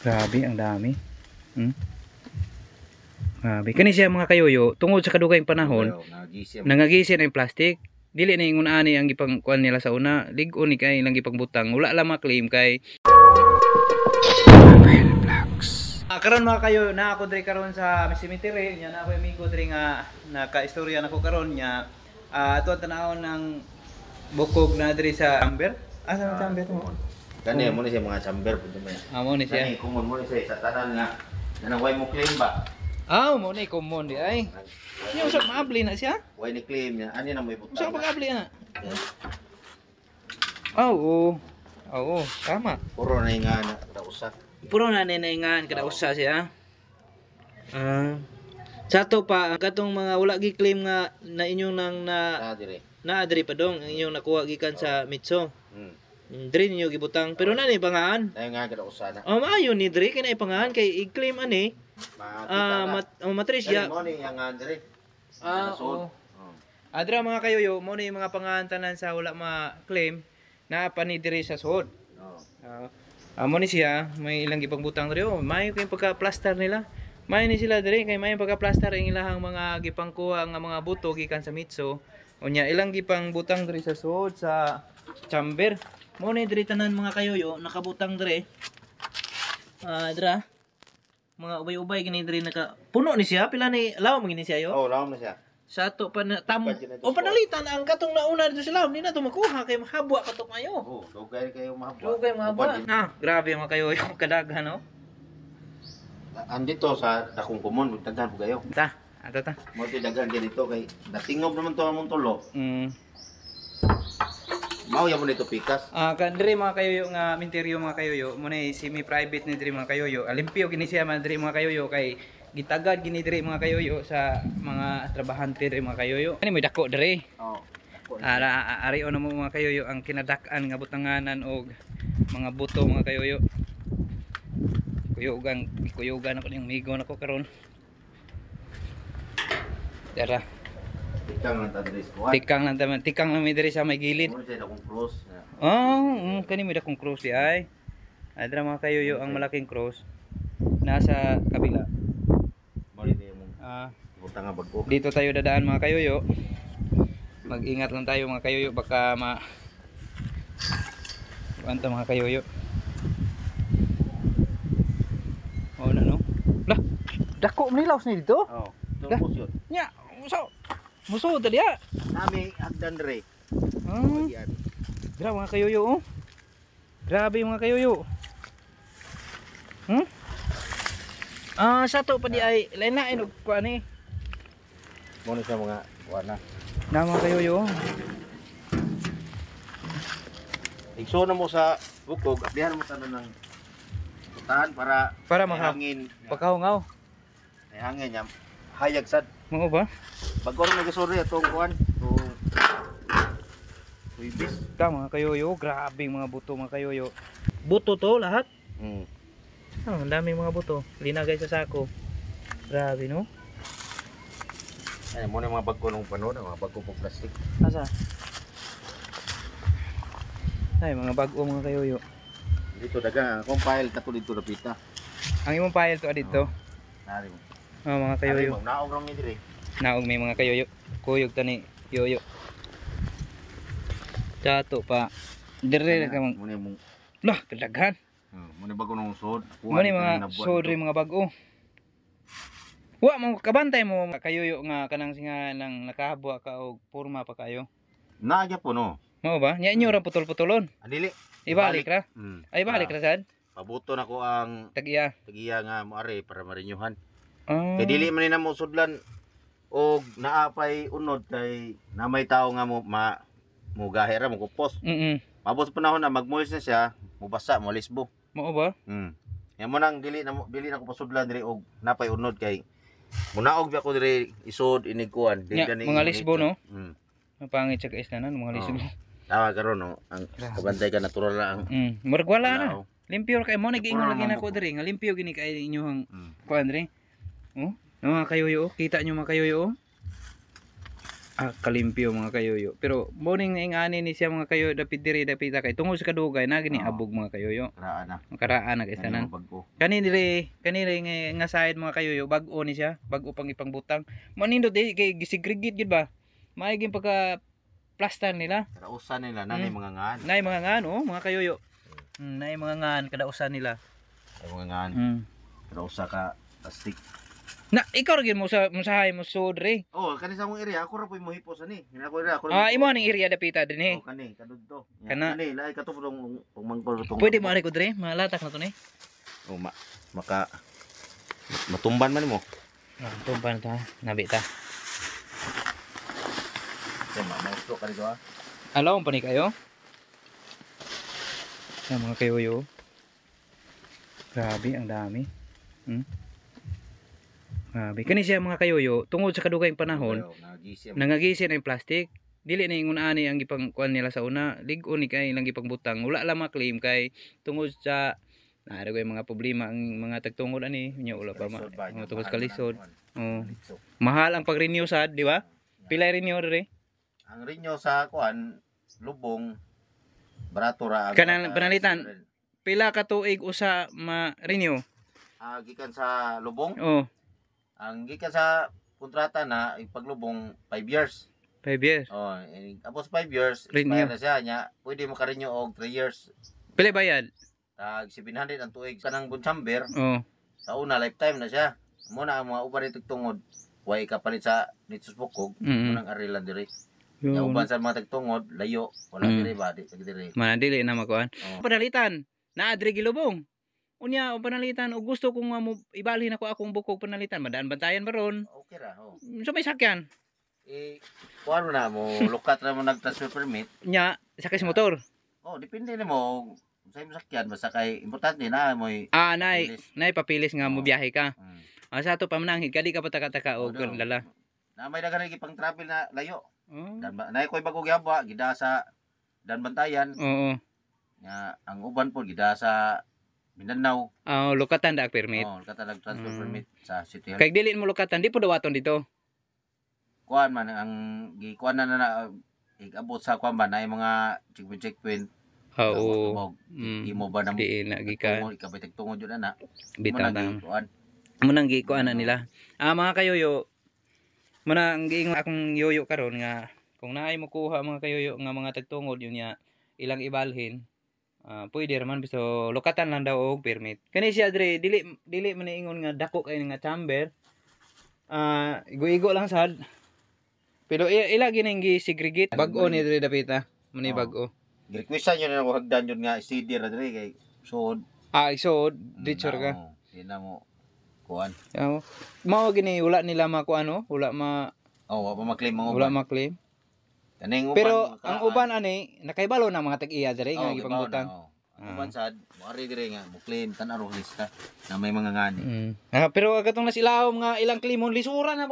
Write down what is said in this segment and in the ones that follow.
Grabe, ang dami. Hmm? Grabe. Kani siya mga kayoyo, tungod sa kadugayng panahon, nangagisi na yung plastic, dili na yung unaani ang ipang kuan nila sa una, ligon ni kay lang gipang butang. Wala lang maklaim kay Ah, karon mga kayo na ako dre karon sa cemetery nya na ako amigo dre nga nakaistorya nako karon nya uh, ato tanawon ng bukog na dre sa amber. Asa ah, sa amber mo? Kani hmm. mo ni siya mga chamber pud man. Amo ah, ni siya. Kani common mo ni siya sa tanan nga nanaway mo claim ba? Aw ah, mo ni common di ay. Niya usap maabli na siya. Way ni claim niya. Ani na may butang. Usap maabli na. Oh, hmm. ah, Aw Oo, tama. Puro na ingan kada usa. Puro na ni ingan kada usa siya. Ah. Sa to pa katong mga wala gi claim nga na inyong nang na na adri pa dong inyong nakuha gikan sa Mitso. Hmm. Dre ninyo gibutang pero na ni pangaan. Ay nga gala sana. Oh maayo ni Dre kay na ipangaan kay i-claim ani. Ah, ah mat oh, matris ya. Mo ni yang Andre. Ah oo. Oh. Adra ah, mga kayo yo mo ni mga pangaan tanan sa wala ma-claim na pa ni Dre sa suod. Oh. Amo ah, ni siya may ilang gibang butang Dre oh. Maayo kay pagka-plaster nila. May ni sila Dre kay may pagka-plaster ang ilahang mga gipangkuha nga mga buto gikan sa mitso. Unya ilang gipang butang Dre sa sod sa chamber. Mo ni diri tanan mga kayoyo nakabutang dire. Ah, uh, dira. Mga ubay-ubay gani dire naka puno ni siya pila ni lawom gini siya yo. Oh, law na siya. Sato pa na tam o panalitan ang katong nauna dito sa lawom ni na to makuha kay mahabwa katong mayo. Oh, lugay kayo mahabwa. Lugay mahabwa. Na, ah, grabe mga kayoyo kadaghan no. Andito sa dakong kumon, tandaan po kayo. Ta, ato ta. Mo dagan ganito kay natingob naman to among tulo. Mm. Mao ya mo nito pikas. Ah, uh, kadre mga kayoyo nga minteryo mga kayoyo, mo nay eh, semi private ni diri mga kayoyo. Alimpyo gini siya man diri mga kayoyo kay gitagad gini mga kayoyo sa mga trabahan diri mga kayoyo. Ani may dako diri. Oh. Ara ari ono mo mga kayoyo ang kinadakan, nga butanganan og mga buto mga kayoyo. Kuyugan, kuyugan ako ning migo nako karon. Tara. Tikang lang ta diri squad. Tikang lang ta tikang lang mi diri sa may gilid. Mo sa akong cross. Eh. Oh, um, kani mi akong cross di ay. Adra mga kayo yo ang malaking cross nasa kabila. Ah, uh, dito tayo dadaan mga kayoyo. Mag-ingat lang tayo mga kayoyo baka ma Kuwanta mga kayoyo. Oh, ano? Lah, dako manilaw sini dito. Oh, dako yo. Nya, so Muso, dali ah. Nami, hagdan re. Hmm. Grabe mga kayuyo oh. Grabe mga kayuyo. Hmm? Ah, uh, sa to pa di ay lain na ko ani. Muna sa mga kuan na. mga kayuyo. Oh. Igso na mo sa bukog, dihan mo sa nang ano putahan para para mahangin. Pagkaungaw. Ay hangin niya hayag sad. Mao ba? Bago ra nagasuri atong kuan, tong oh. Ibis. Ta mga kayoyo, grabe mga buto mga kayoyo. Buto to lahat? Mm. Oh, ang daming mga buto. Linagay sa sako. Grabe no. Ay, mo na mga bagko nung pano na, mga bagko po plastic. Asa? Ay, mga bago mga kayoyo. Dito daga, kung file ta dito pita. Ang imong file to adito. Ah, oh. Nari mo. Oh, mga kayoyo. Ano, naog lang ni dire. Naog may mga kayoyo. Kuyog tani yoyo. Dato pa. Dire ka man. Muna mong Lah, kadaghan. Oh, ah, muna bago nang sod. Muna mga sod mga bago. Wa mo kabantay mo kayoyo nga kanang singa nang nakahabwa ka og porma pa kayo. Naagya po no. Mao ba? Nya inyo ra putol-putolon. Adili. Ah, ibalik ra. Mm. Ay balik ah, ra sad. Pabuto na ko ang tagiya. Tagiya nga mo are para marinyuhan. Mm. Ah. Kay dili man ni namo sudlan og naapay unod kay na may tawo nga mo ma mugahe ra mo kupos. Mm. -mm. Mabos panahon na magmulis na siya, mubasa mo lisbo. Mao ba? Mm. Yan mo nang dili na dili na ko pasudlan diri og napay unod kay munaog ba ko diri isod inigkuan dili yeah, mga lisbo no. Mm. Mapangit sa kaisnanan mga lisbo. Oh. Tawa karon no, ang kabantay ka natural na ang. Mm. Murag wala na. Limpyo kay mo nag giingon lagi na ko diri, nga limpyo gini kay inyong mm. kuan diri. Oh, no, mga kayoyo, oh. kita nyo mga kayoyo. Oh. Ah, kalimpyo mga kayoyo. Pero morning na ingani ni siya mga kayoyo dapit diri dapit kay tungo sa kadugay na gini abog mga kayoyo. Karaan na. Karaan na kaysa nan. Kani diri, kani eh, diri nga, nga side mga kayoyo bag-o ni siya, bag-o pang ipangbutang. Manindo di eh, kay gisigrigit gid ba? Maayong pagka plastan nila. Kadausan nila na hmm. mga ngan. Nay mga ngan oh, mga kayoyo. Hmm, nay mga ngan kadausan nila. Ay mga ngan. Hmm. Kadausa ka plastic. Na ikaw ra gyud mo sa musahay mo sudre. Oh, kani sa mong area ako ra po mo hipo sa ni. Ako ra ako. Ah, imo ning area dapita dinhi. Eh. Oh, kani kadudto. Kana kani lahi ka tufulong ug mangkol tong. Pwede mo ari ko dre, malatak na to ni. Oh, ma maka matumban man mo. Ah, ta, nabi ta. Tema, mausto ka dito ah. Alaw pa ni kayo. Sa mga kayo yo. Grabe ang dami. Hmm? Grabe. Kani siya mga kayoyo, tungod sa kadugayng panahon, nangagisin ang plastic, dili na ingon ani ang ipang kuan nila sa una, ligon ni kay lang gipang butang, wala lang maklaim kay tungod sa naaro kay mga problema ang mga tagtungod ani, nya wala pa ma. Mga tungod kalisod. Oh. Mahal ang pag-renew sad, di ba? Pila renew re? Ang renew sa kuan lubong baratura. Kanan panalitan. Pila ka tuig usa ma-renew? Ah, gikan sa lubong? Oh. Ang gika sa kontrata na ipaglubong 5 years. 5 years. Oh, tapos 5 years, renew na siya niya. Pwede mo ka-renew og 3 years. Pila bayad? Tag 700 ang tuig kanang chamber. Oo. Oh. Sa una lifetime na siya. Mo na mga uban itong tungod. Way kapalit sa Nitsus Bukog, mm -hmm. unang diri. Yung yeah, uban sa mga tagtungod, layo, wala mm. diri ba, di diri. Mana na makuan. Oh. Padalitan, naa diri gilubong. Unya o panalitan o gusto kong uh, ibalhin ako akong bukog panalitan madaan bantayan ba ron? Okay ra ho. Oh. Mm, so may sakyan. Eh kuan mo na mo lukat ra mo nagtransfer permit. Nya sakay sa ah. motor. Oh, depende na mo sa sakyan basta kay importante na mo Ah, nay, papilis. nay papilis nga oh. mo biyahe ka. Mm. Ah, sa ato pa mananghid kadi ka patakataka o oh, lala. Na may dagan pang travel na layo. Oh. Dan nay koy bago gyaba gidasa dan bantayan. Oo. Oh, oh. Nga ang uban po gidasa Mindanao. Oh, lukatan da permit. Oh, lukatan lag transfer mm. permit sa City Hall. Kay dilin mo lukatan, di po dawaton dito. Kuan man ang gikuan na na igabot sa kuan ba na mga checkpoint checkpoint. Ah, oo. Oh, Imo ba na mo? Di na gika. Mo ikabay tungod jud ana. Bitang. Mo nang gikuan na ano? nila. Ah mga kayoyo, mo nang giingon akong yoyo karon nga kung naay mo kuha mga kayoyo nga mga tagtungod yun ya ilang ibalhin uh, ah, pwede raman biso lokatan lang daw og permit kani si dre dili dili man ingon nga dako kay nga chamber uh, igo-igo lang sad pero ila gining segregate bag-o ni dre dapita mani oh. bag-o request mm, yun na ako hagdan yun nga CD ra dre kay suod ah suod richard ka ina mo kuan mao gini wala nila makuan ano wala ma oh wala ma claim wala ma claim Kaning uban. Pero ang uban ani nakaibalo na mga tag-iya diri nga oh, gipangbutan. Oh. Ah. uban sad mari ari diri nga mo clean tan-aw lista na may mga ngani. Mm. Ah, pero agatong nas ilaw nga ilang klimon lisura na.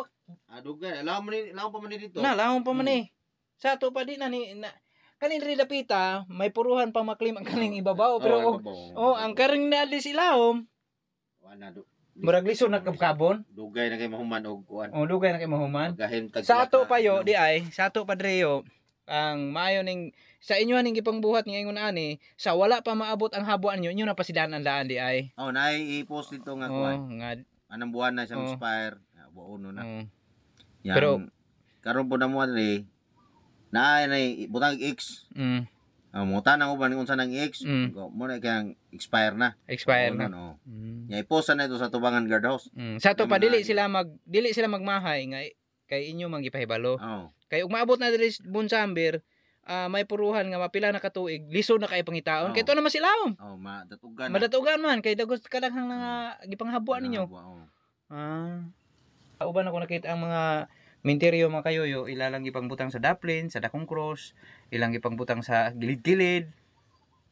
Adugay, ilaw ni ilaw pa man dito. Na, ilaw pa man mm. ni. Sa ato pa di na ni na, kanin rin dapita, may puruhan pa maklim ang kaning ibabaw. Pero, oh, oh, oh ang karing na alis ilawom. Wala do murag liso na kabon. Dugay na kay mahuman og kuan. Oh, dugay na kay mahuman. Sa ato pa yo, no? di ay, sa ato pa ang maayo ning sa inyo ning gipangbuhat ngayon ani sa wala pa maabot ang habuan niyo inyo na pasidan ang daan di ay oh nay i-post dito nga kuan oh, nga anang buwan na siyang oh. expire ah, buono na oh. Yan, pero karon po na mo ani na nay butang X mm. Uh, mo tanang uban kung saan ang ex, mm. mo na ang expire na. Expire o, na. No. Oh. Mm. Ya iposa na ito sa tubangan guardhouse. Mm. Sa to pa dili sila mag dili sila magmahay nga kay inyo mang gipahibalo. Oh. Kay ug maabot na diri Bunsambir, uh, ah, may puruhan nga mapila na katuig, liso na kay pangitaon. Oh. Kay to na masilawom. Oh, madatugan. Madatugan man kay dagos kadaghang nga gipanghabuan ninyo. Oh. Ah. Uban ako nakita ang mga Minteryo mga kayoyo, ilang ipangbutang sa daplin, sa dakong cross, ilang ipangbutang sa gilid-gilid.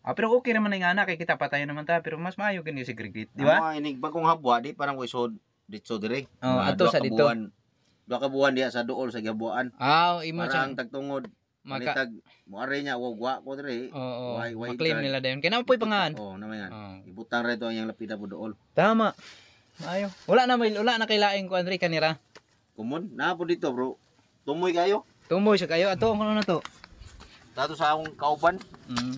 Ah, pero okay naman na nga anak, kay kita patayo naman ta, pero mas maayo kini si Grigit, di ba? Ano, inig bagong habwa, di parang sod, dito dire. Oh, ato sa dito. Dua ka buwan diya sa duol sa gabuan. Ah, oh, imo siya. tagtungod. Maka... Manitag, muari niya, wag wa ko dire. Oo, oh, oh. Wai, Maklaim nila dayon. Kaya naman po'y pangahan. Oo, oh, naman yan. Oh. Ibutang reto ang iyang lapida po dool. Tama. Maayo. Wala na, wala na kailaing ko, Andre, kanira. Kumon, na po dito bro. Tumoy kayo. Tumoy siya kayo. Ato, ano na to? Dato sa akong kauban. Mm.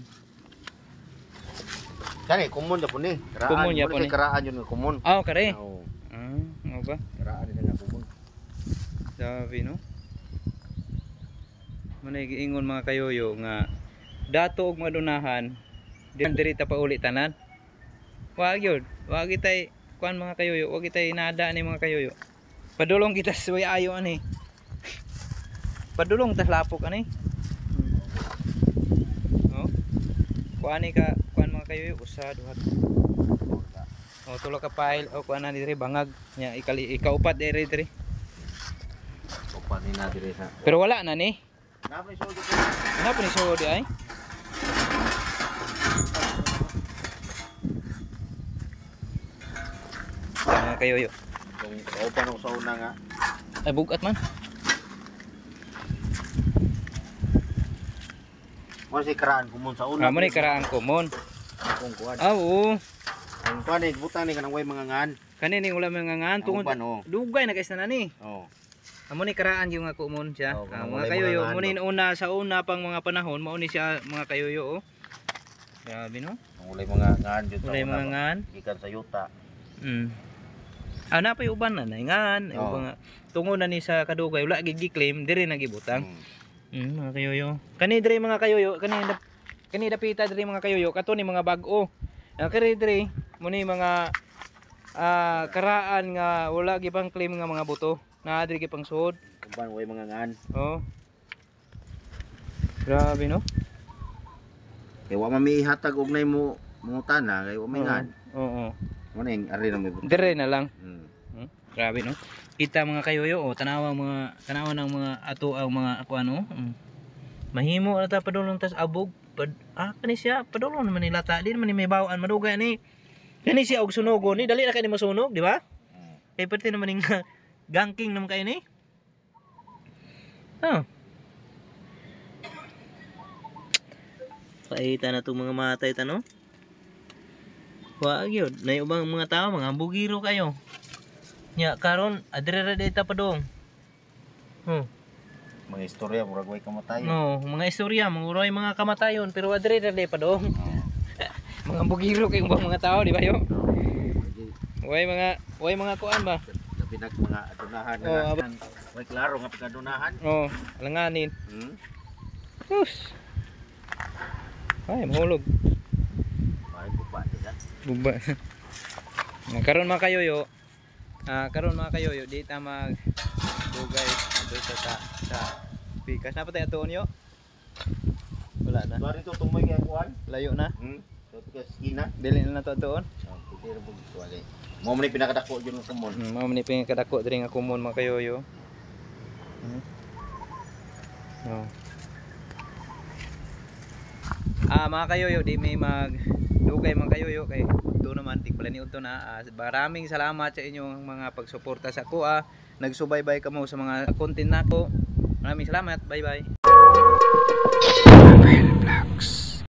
Kani, kumon na po ni. Karaan. Kumon ya po ni. Karaan yun, kumon. Ah, oh, kare. Oo. Ah, ano ba? Karaan nila na kumon. Sabi no? Manay giingon mga kayoyo nga dato og madunahan diri ta pauli tanan. Wag yun. Wag itay kuan mga kayoyo, wag itay nada ni mga kayoyo. Padulong kita suwi ayo ani. Padulong tas lapok ani. Oh. Kuan ni ka kuan mga kayo usa duha. Oh tulo ka pile o oh, kuan na dire bangag nya ikali ikaupat dire diri Upat ni na dire sa. Pero wala na ni. Napa ni sugod. Napa ni sugod ay? kayo yo. Kung kaupan ako sa una nga. Ay bugat man. Mo si karaan kumun sa una. Amo ah, ni karaan kumun. Kung kuan. Ah, oo. Ang kuan ni eh, buta ni kanang way mga ngan. Kani ni wala mga ngan tungod dugay na kaysa na ni. Oh. Amo ni karaan yung ako mon siya. Oh, ah, mga kayoyo, mo ni una sa una pang mga panahon, mo ni siya mga kayoyo oh. Grabe no. Ulay mga ngan jud. Ulay mga ngan. Ikan sa yuta. Mm ah na pay uban na naingan oh. uban nga tungo na ni sa kadugay wala gigi claim dire na gibutang mm. mm, mga kayoyo kani diri mga kayoyo kani kani dapita diri mga kayoyo kato ni mga bag-o ang ah, kani diri mo ni mga uh, karaan nga wala gibang claim nga mga buto na diri gipang suod kumpan way mga ngan oh grabe no kay wa hatag og nay mo mga tana kay wa may ngan oo oh, oo oh. Ano yung ari na may buto? Dire na lang. Hmm grabe no kita mga kayoyo o oh, tanawa mga tanawa ng mga ato ang ah, mga ako ano mm. mahimo na ta padulong tas abog pad ah kani siya padulong naman ni lata di naman ni may bawaan madugay ni kani siya og sunogo oh, ni dali na kani masunog di ba kay pati naman ning ganking naman kay ni oh Paita na itong mga matay tano. Wag yun. ubang mga tao, mga bugiro kayo nya karon adrera data pa dong oh mga istorya murag way kamatayon no mga istorya mga manguray mga kamatayon pero adrera day pa dong hmm. mga bugiro kay ubang mga tao di ba yo hmm. way mga way mga kuan ba pinag mga adunahan oh, na ab- way klaro nga pinadunahan oh alanganin hmm? Us. ay mahulog ay buba diyan buba Nagkaroon mga kayo yo uh, karon mga yo di ta mag dugay doon sa ta sa pikas na patay atuon yo wala na bari to tumoy kay kuan layo na hmm skina dili na to atuon mo man pinakadako jud ng kumon hmm, mo man pinakadako diri nga kumon mga yo hmm. oh ah, mga kayoyo di may mag dugay mga kayoyo kay do naman tigpala ni Uto na ah, maraming salamat sa inyong mga pagsuporta sa ko ah. nagsubaybay kamo sa mga content nako maraming salamat bye bye Vlogs